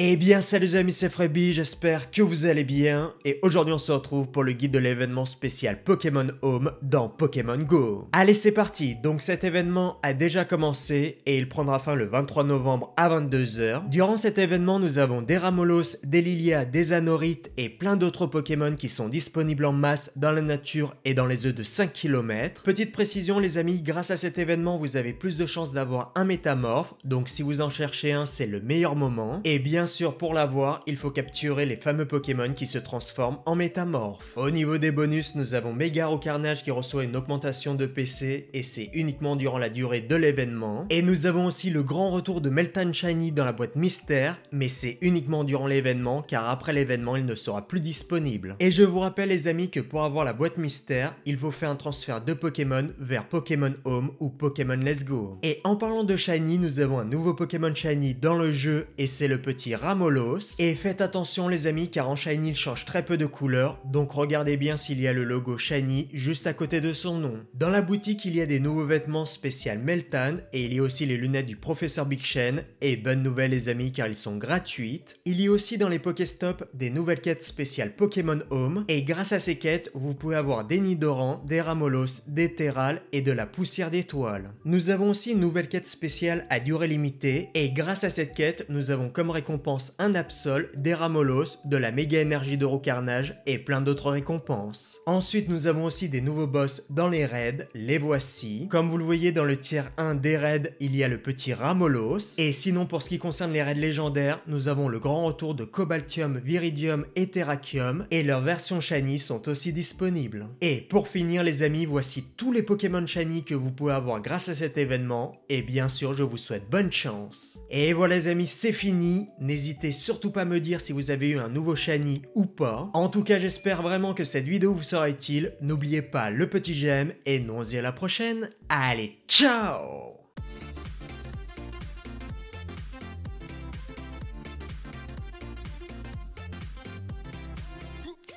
Eh bien salut les amis, c'est j'espère que vous allez bien et aujourd'hui on se retrouve pour le guide de l'événement spécial Pokémon Home dans Pokémon Go. Allez c'est parti, donc cet événement a déjà commencé et il prendra fin le 23 novembre à 22h. Durant cet événement nous avons des Ramolos, des Lilia, des Anorites et plein d'autres Pokémon qui sont disponibles en masse dans la nature et dans les œufs de 5 km. Petite précision les amis, grâce à cet événement vous avez plus de chances d'avoir un métamorphe, donc si vous en cherchez un c'est le meilleur moment. Et eh bien Bien sûr, pour l'avoir, il faut capturer les fameux Pokémon qui se transforment en métamorphes. Au niveau des bonus, nous avons Mega au Carnage qui reçoit une augmentation de PC, et c'est uniquement durant la durée de l'événement. Et nous avons aussi le grand retour de Meltan Shiny dans la boîte mystère, mais c'est uniquement durant l'événement, car après l'événement, il ne sera plus disponible. Et je vous rappelle les amis que pour avoir la boîte mystère, il faut faire un transfert de Pokémon vers Pokémon Home ou Pokémon Let's Go. Et en parlant de Shiny, nous avons un nouveau Pokémon Shiny dans le jeu, et c'est le petit Ramolos. Et faites attention les amis car en shiny il change très peu de couleur, donc regardez bien s'il y a le logo shiny juste à côté de son nom. Dans la boutique il y a des nouveaux vêtements spécial Meltan et il y a aussi les lunettes du professeur Big Shen et bonne nouvelle les amis car ils sont gratuites. Il y a aussi dans les Pokéstop des nouvelles quêtes spéciales Pokémon Home et grâce à ces quêtes vous pouvez avoir des Nidoran, des Ramolos, des Terral et de la poussière d'étoiles. Nous avons aussi une nouvelle quête spéciale à durée limitée et grâce à cette quête nous avons comme récompense un Absol, des Ramolos, de la méga énergie d'Eurocarnage et plein d'autres récompenses. Ensuite, nous avons aussi des nouveaux boss dans les raids, les voici. Comme vous le voyez dans le tiers 1 des raids, il y a le petit Ramolos. Et sinon, pour ce qui concerne les raids légendaires, nous avons le grand retour de Cobaltium, Viridium et Terrakium, et leurs versions Shiny sont aussi disponibles. Et pour finir les amis, voici tous les Pokémon Shiny que vous pouvez avoir grâce à cet événement, et bien sûr je vous souhaite bonne chance. Et voilà les amis, c'est fini, n'hésitez surtout pas à me dire si vous avez eu un nouveau chani ou pas. En tout cas, j'espère vraiment que cette vidéo vous sera utile. N'oubliez pas le petit j'aime et nous on se dit à la prochaine. Allez, ciao